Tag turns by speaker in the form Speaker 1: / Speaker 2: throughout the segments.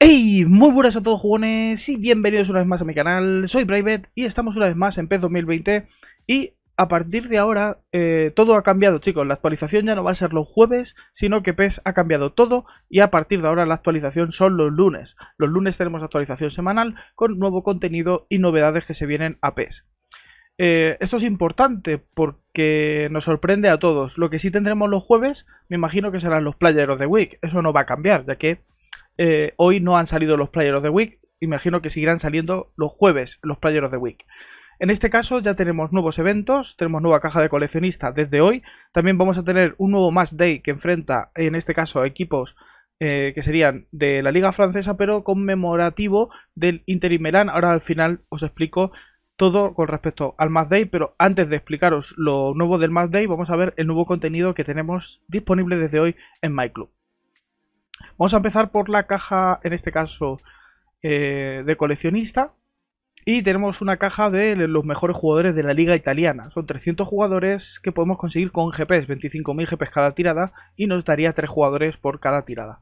Speaker 1: ¡Hey! Muy buenas a todos jugones y bienvenidos una vez más a mi canal, soy Private y estamos una vez más en PES 2020 y a partir de ahora eh, todo ha cambiado chicos, la actualización ya no va a ser los jueves, sino que PES ha cambiado todo y a partir de ahora la actualización son los lunes. Los lunes tenemos actualización semanal con nuevo contenido y novedades que se vienen a PES. Eh, esto es importante porque nos sorprende a todos. Lo que sí tendremos los jueves, me imagino que serán los of de Week. Eso no va a cambiar, ya que eh, hoy no han salido los Players of the Week, imagino que seguirán saliendo los jueves los Players of the Week. En este caso ya tenemos nuevos eventos, tenemos nueva caja de coleccionistas desde hoy, también vamos a tener un nuevo Match Day que enfrenta en este caso a equipos eh, que serían de la Liga Francesa, pero conmemorativo del Inter y Ahora al final os explico todo con respecto al Match Day, pero antes de explicaros lo nuevo del Match Day, vamos a ver el nuevo contenido que tenemos disponible desde hoy en MyClub. Vamos a empezar por la caja, en este caso, eh, de coleccionista. Y tenemos una caja de los mejores jugadores de la liga italiana. Son 300 jugadores que podemos conseguir con GPs, 25.000 GPs cada tirada y nos daría 3 jugadores por cada tirada.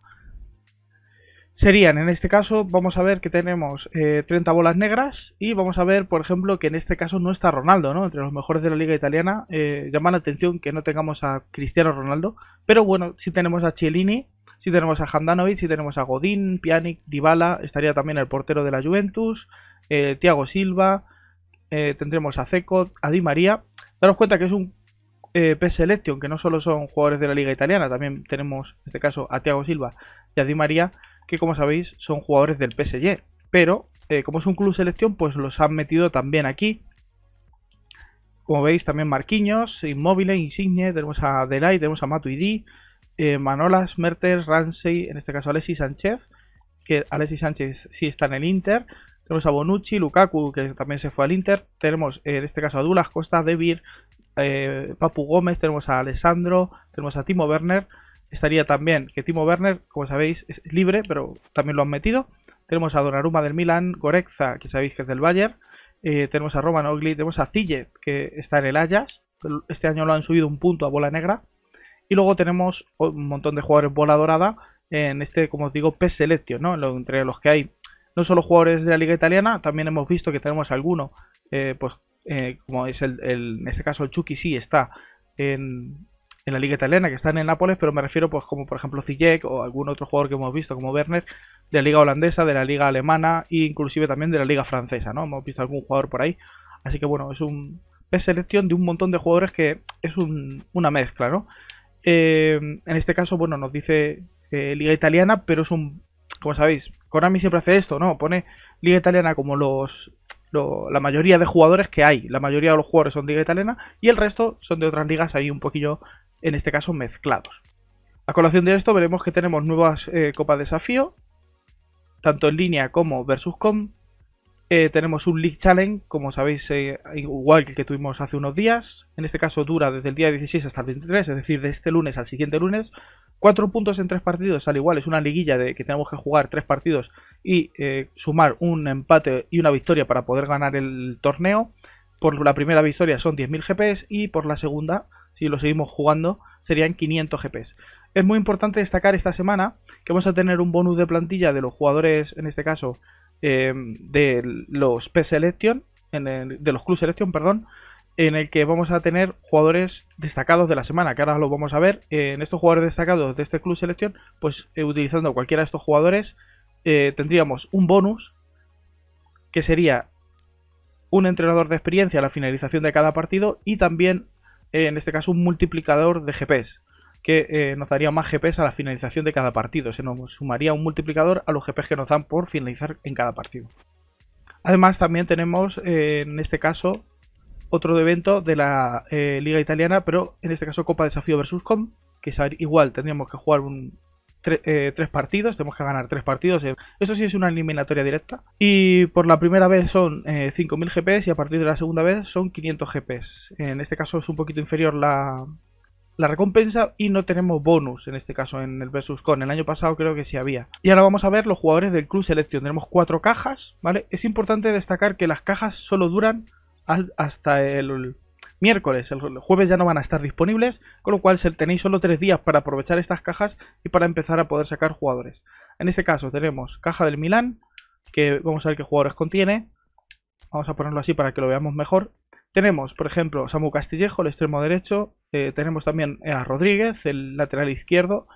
Speaker 1: Serían, en este caso, vamos a ver que tenemos 30 eh, bolas negras y vamos a ver, por ejemplo, que en este caso no está Ronaldo, ¿no? Entre los mejores de la liga italiana, eh, llama la atención que no tengamos a Cristiano Ronaldo, pero bueno, sí tenemos a Cellini si tenemos a Handanovic, si tenemos a Godín, Pjanic, Dybala, estaría también el portero de la Juventus, Tiago eh, Thiago Silva, eh, tendremos a Zeco, a Di María. Daros cuenta que es un eh, PS Selection, que no solo son jugadores de la liga italiana, también tenemos en este caso a Thiago Silva y a Di María, que como sabéis son jugadores del PSG. Pero eh, como es un club selección, pues los han metido también aquí. Como veis, también Marquinhos, Inmóviles, Insigne, tenemos a Delay, tenemos a Matuidi, eh, Manolas, Mertens, Ramsey, en este caso Alexis Sánchez, que Alexis Sánchez sí está en el Inter. Tenemos a Bonucci, Lukaku, que también se fue al Inter. Tenemos en este caso a Dulas, Costa, Debir, eh, Papu Gómez, tenemos a Alessandro, tenemos a Timo Werner. Estaría también que Timo Werner, como sabéis, es libre, pero también lo han metido. Tenemos a Donnarumma del Milan, Gorezza, que sabéis que es del Bayern. Eh, tenemos a Roman Ogli, tenemos a Cille, que está en el Ajax. Este año lo han subido un punto a bola negra. Y luego tenemos un montón de jugadores bola dorada en este, como os digo, P-Selection, ¿no? Entre los que hay no solo jugadores de la liga italiana, también hemos visto que tenemos alguno, eh, pues eh, como es el, en este caso el Chucky sí está en, en la liga italiana, que está en el Nápoles, pero me refiero pues como por ejemplo Zijek o algún otro jugador que hemos visto como Werner, de la liga holandesa, de la liga alemana e inclusive también de la liga francesa, ¿no? Hemos visto algún jugador por ahí, así que bueno, es un p selección de un montón de jugadores que es una mezcla, ¿no? Eh, en este caso, bueno, nos dice eh, Liga Italiana, pero es un. Como sabéis, Konami siempre hace esto, ¿no? Pone Liga Italiana como los. la mayoría de jugadores que hay. La mayoría de los jugadores son Liga Italiana y el resto son de otras ligas ahí un poquillo, en este caso, mezclados. A colación de esto, veremos que tenemos nuevas eh, Copas de Desafío, tanto en línea como versus com, eh, tenemos un League Challenge, como sabéis, eh, igual que el que tuvimos hace unos días. En este caso dura desde el día 16 hasta el 23, es decir, de este lunes al siguiente lunes. Cuatro puntos en tres partidos, al igual es una liguilla de que tenemos que jugar tres partidos y eh, sumar un empate y una victoria para poder ganar el torneo. Por la primera victoria son 10.000 GPs y por la segunda, si lo seguimos jugando, serían 500 GPs. Es muy importante destacar esta semana que vamos a tener un bonus de plantilla de los jugadores, en este caso, eh, de los P Selection, de los Club Selection, perdón, en el que vamos a tener jugadores destacados de la semana, que ahora lo vamos a ver. en estos jugadores destacados de este Club Selection, pues eh, utilizando cualquiera de estos jugadores, eh, tendríamos un bonus, que sería un entrenador de experiencia a la finalización de cada partido y también, en este caso, un multiplicador de GPS que eh, nos daría más GPs a la finalización de cada partido. Se nos sumaría un multiplicador a los GPs que nos dan por finalizar en cada partido. Además, también tenemos eh, en este caso otro evento de la eh, Liga Italiana, pero en este caso Copa Desafío vs. Com, que igual tendríamos que jugar tres partidos, tenemos que ganar tres partidos. Eso sí es una eliminatoria directa. Y por la primera vez son 5.000 GPs y a partir de la segunda vez son 500 GPs. En este caso es un poquito inferior la, la recompensa y no tenemos bonus, en este caso en el versus con. El año pasado creo que sí había. Y ahora vamos a ver los jugadores del Club Selección. Tenemos cuatro cajas, ¿vale? Es importante destacar que las cajas solo duran hasta el miércoles. El jueves ya no van a estar disponibles, con lo cual tenéis solo tres días para aprovechar estas cajas y para empezar a poder sacar jugadores. En este caso tenemos caja del Milán, que vamos a ver qué jugadores contiene. Vamos a ponerlo así para que lo veamos mejor. Tenemos, por ejemplo, Samu Castillejo, el extremo derecho. Eh, tenemos también a Rodríguez, el lateral izquierdo.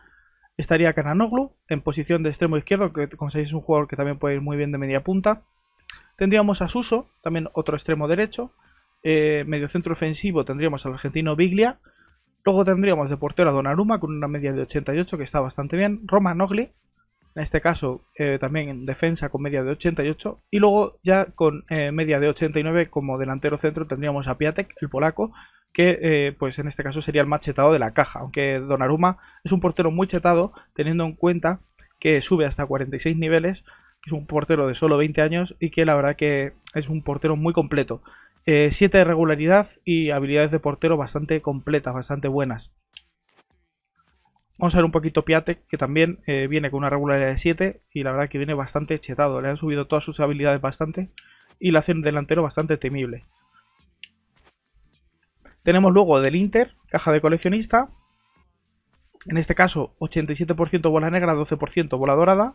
Speaker 1: Estaría Cananoglu en posición de extremo izquierdo, que como sabéis es un jugador que también puede ir muy bien de media punta. Tendríamos a Suso, también otro extremo derecho. Eh, medio centro ofensivo tendríamos al argentino Biglia. Luego tendríamos de portero a Donnarumma con una media de 88 que está bastante bien. Roma Nogli, en este caso eh, también en defensa con media de 88 y luego ya con eh, media de 89 como delantero centro tendríamos a Piatek, el polaco, que eh, pues en este caso sería el más chetado de la caja, aunque Donnarumma es un portero muy chetado teniendo en cuenta que sube hasta 46 niveles, es un portero de solo 20 años y que la verdad que es un portero muy completo. siete de regularidad y habilidades de portero bastante completas, bastante buenas. Vamos a ver un poquito Piatek, que también eh, viene con una regularidad de 7 y la verdad que viene bastante chetado. Le han subido todas sus habilidades bastante y le hacen delantero bastante temible. Tenemos luego del Inter, caja de coleccionista. En este caso, 87% bola negra, 12% bola dorada.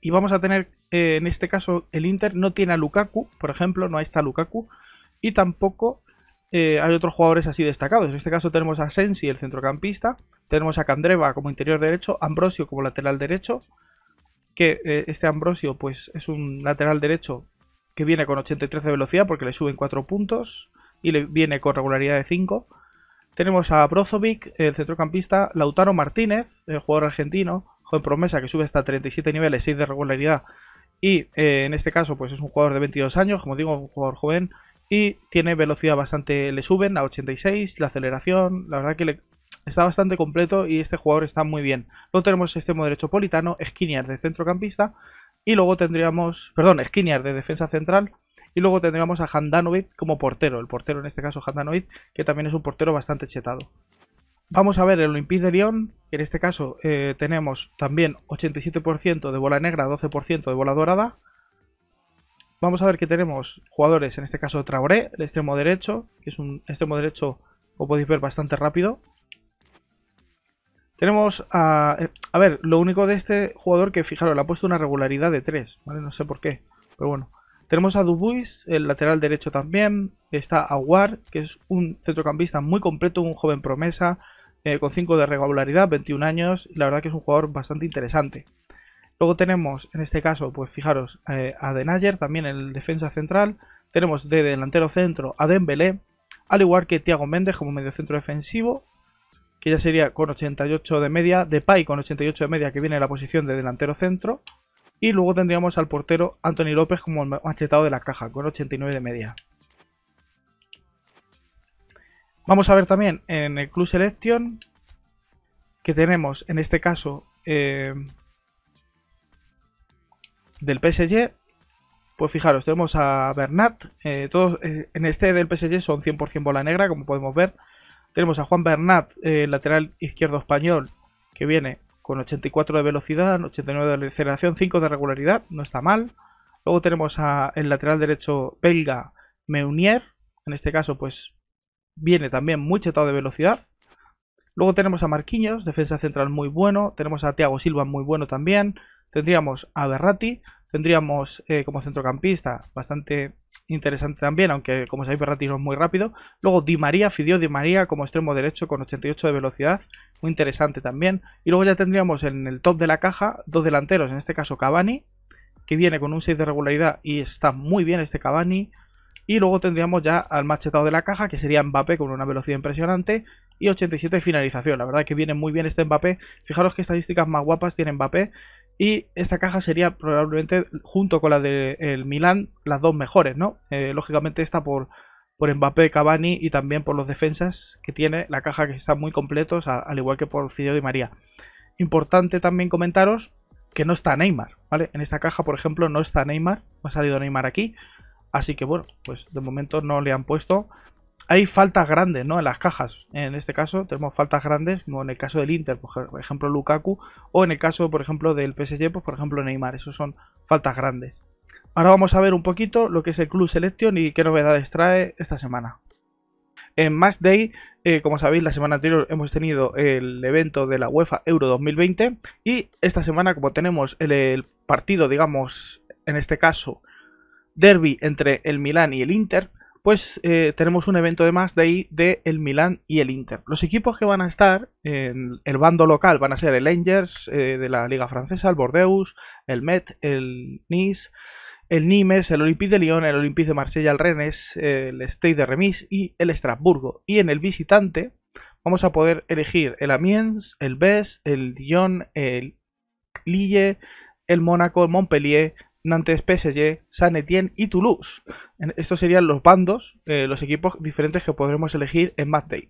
Speaker 1: Y vamos a tener, eh, en este caso, el Inter no tiene a Lukaku, por ejemplo, no está Lukaku. Y tampoco eh, hay otros jugadores así destacados. En este caso tenemos a Sensi, el centrocampista, tenemos a Candreva como interior derecho, Ambrosio como lateral derecho, que eh, este Ambrosio pues es un lateral derecho que viene con 83 de velocidad porque le suben 4 puntos y le viene con regularidad de 5. Tenemos a Brozovic, el centrocampista, Lautaro Martínez, el jugador argentino, joven promesa que sube hasta 37 niveles, 6 de regularidad y eh, en este caso pues es un jugador de 22 años, como digo, un jugador joven y tiene velocidad bastante, le suben a 86, la aceleración, la verdad que está bastante completo y este jugador está muy bien. Luego tenemos extremo derecho politano, Skinner de centrocampista y luego tendríamos, perdón, Skinner de defensa central y luego tendríamos a Handanovic como portero, el portero en este caso Handanovic, que también es un portero bastante chetado. Vamos a ver el Olympique de Lyon, que en este caso eh, tenemos también 87% de bola negra, 12% de bola dorada, Vamos a ver que tenemos jugadores, en este caso Traoré, el extremo derecho, que es un extremo derecho, como podéis ver, bastante rápido. Tenemos a... Eh, a ver, lo único de este jugador que, fijaros, le ha puesto una regularidad de 3, ¿vale? No sé por qué, pero bueno. Tenemos a Dubuis, el lateral derecho también. Está Aguar, que es un centrocampista muy completo, un joven promesa, eh, con 5 de regularidad, 21 años. La verdad que es un jugador bastante interesante. Luego tenemos, en este caso, pues fijaros, eh, a Denayer, también el defensa central. Tenemos de delantero centro a Dembélé, al igual que Tiago Méndez como mediocentro defensivo, que ya sería con 88 de media, de Depay con 88 de media, que viene la posición de delantero centro. Y luego tendríamos al portero Anthony López como el machetado de la caja, con 89 de media. Vamos a ver también en el Club Selection que tenemos en este caso eh, del PSG, pues fijaros, tenemos a Bernat, eh, todos eh, en este del PSG son 100% bola negra, como podemos ver. Tenemos a Juan Bernat, eh, lateral izquierdo español, que viene con 84 de velocidad, 89 de aceleración, 5 de regularidad, no está mal. Luego tenemos a el lateral derecho belga Meunier, en este caso pues viene también muy chetado de velocidad. Luego tenemos a Marquinhos, defensa central muy bueno, tenemos a Thiago Silva muy bueno también, Tendríamos a Berratti, tendríamos eh, como centrocampista bastante interesante también, aunque como sabéis Berratti no es muy rápido. Luego Di María, Fidio Di María como extremo derecho con 88 de velocidad, muy interesante también. Y luego ya tendríamos en el top de la caja dos delanteros, en este caso Cavani, que viene con un 6 de regularidad y está muy bien este Cavani. Y luego tendríamos ya al machetado de la caja, que sería Mbappé con una velocidad impresionante y 87 de finalización. La verdad que viene muy bien este Mbappé. Fijaros qué estadísticas más guapas tiene Mbappé. Y esta caja sería probablemente, junto con la del de Milán, las dos mejores, ¿no? Eh, lógicamente esta por, por Mbappé, Cavani y también por los defensas que tiene la caja que está muy completos, al igual que por Fideo y María. Importante también comentaros que no está Neymar, ¿vale? En esta caja, por ejemplo, no está Neymar, no ha salido Neymar aquí. Así que bueno, pues de momento no le han puesto hay faltas grandes, ¿no? En las cajas. En este caso tenemos faltas grandes, como en el caso del Inter, por ejemplo Lukaku, o en el caso, por ejemplo, del PSG, pues, por ejemplo Neymar. Esos son faltas grandes. Ahora vamos a ver un poquito lo que es el Club Selection y qué novedades trae esta semana. En Matchday, Day, eh, como sabéis, la semana anterior hemos tenido el evento de la UEFA Euro 2020 y esta semana, como tenemos el, partido, digamos, en este caso, derby entre el Milan y el Inter, pues eh, tenemos un evento de más de ahí de el Milán y el Inter. Los equipos que van a estar en el bando local van a ser el Angers eh, de la Liga Francesa, el Bordeaux, el Met, el Nice, el Nimes, el Olympique de Lyon, el Olympique de Marsella, el Rennes, el Stade de Remis y el Estrasburgo. Y en el visitante vamos a poder elegir el Amiens, el Bes, el Dijon, el Lille, el Mónaco, el Montpellier, Nantes, PSG, San Etienne y Toulouse. Estos serían los bandos, eh, los equipos diferentes que podremos elegir en Matday. Day.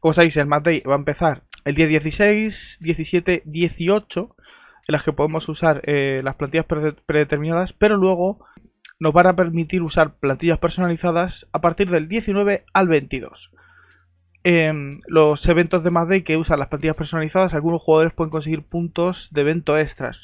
Speaker 1: Como sabéis, el Mad Day va a empezar el día 16, 17, 18, en las que podemos usar eh, las plantillas predeterminadas, pero luego nos van a permitir usar plantillas personalizadas a partir del 19 al 22. En los eventos de Mad Day que usan las plantillas personalizadas, algunos jugadores pueden conseguir puntos de evento extras,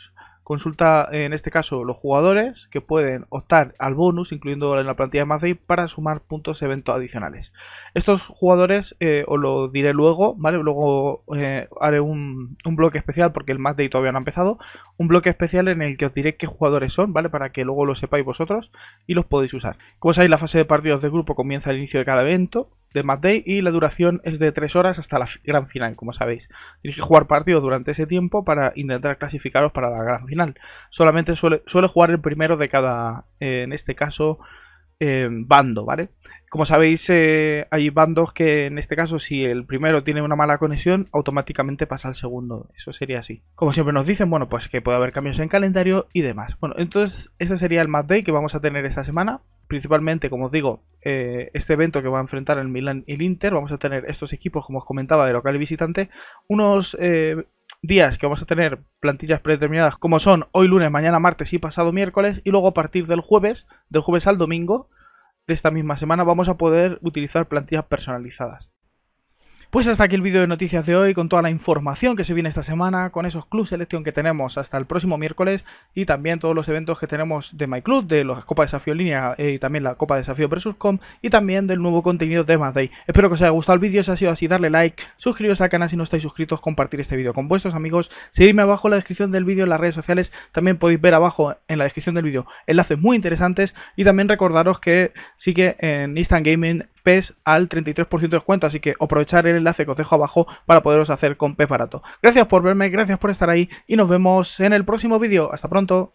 Speaker 1: Consulta eh, en este caso los jugadores que pueden optar al bonus, incluyendo en la plantilla de Mazday para sumar puntos eventos adicionales. Estos jugadores eh, os lo diré luego, ¿vale? Luego eh, haré un, bloque especial porque el Day todavía no ha empezado. Un bloque especial en el que os diré qué jugadores son, ¿vale? Para que luego lo sepáis vosotros y los podéis usar. Como sabéis, la fase de partidos de grupo comienza al inicio de cada evento de Mad Day y la duración es de 3 horas hasta la gran final, como sabéis. Tienes que jugar partidos durante ese tiempo para intentar clasificaros para la gran final. Solamente suele, jugar el primero de cada, eh, en este caso, bando, ¿vale? Como sabéis, eh, hay bandos que en este caso, si el primero tiene una mala conexión, automáticamente pasa al segundo. Eso sería así. Como siempre nos dicen, bueno, pues que puede haber cambios en calendario y demás. Bueno, entonces ese sería el más day que vamos a tener esta semana. Principalmente, como os digo, eh, este evento que va a enfrentar el Milan y el Inter. Vamos a tener estos equipos, como os comentaba, de local y visitante. Unos eh, días que vamos a tener plantillas predeterminadas como son hoy lunes, mañana martes y pasado miércoles y luego a partir del jueves, del jueves al domingo de esta misma semana vamos a poder utilizar plantillas personalizadas. Pues hasta aquí el vídeo de noticias de hoy, con toda la información que se viene esta semana, con esos club selección que tenemos hasta el próximo miércoles y también todos los eventos que tenemos de MyClub, de la Copa de Desafío en línea eh, y también la Copa de Desafío versus y también del nuevo contenido de Day. Espero que os haya gustado el vídeo, si ha sido así, darle like, suscribiros al canal si no estáis suscritos, compartir este vídeo con vuestros amigos, seguidme abajo en la descripción del vídeo en las redes sociales, también podéis ver abajo en la descripción del vídeo enlaces muy interesantes y también recordaros que sigue en Instant Gaming e al 33% de descuento, así que aprovechar el enlace que os dejo abajo para poderos hacer con PES barato. Gracias por verme, gracias por estar ahí y nos vemos en el próximo vídeo. Hasta pronto.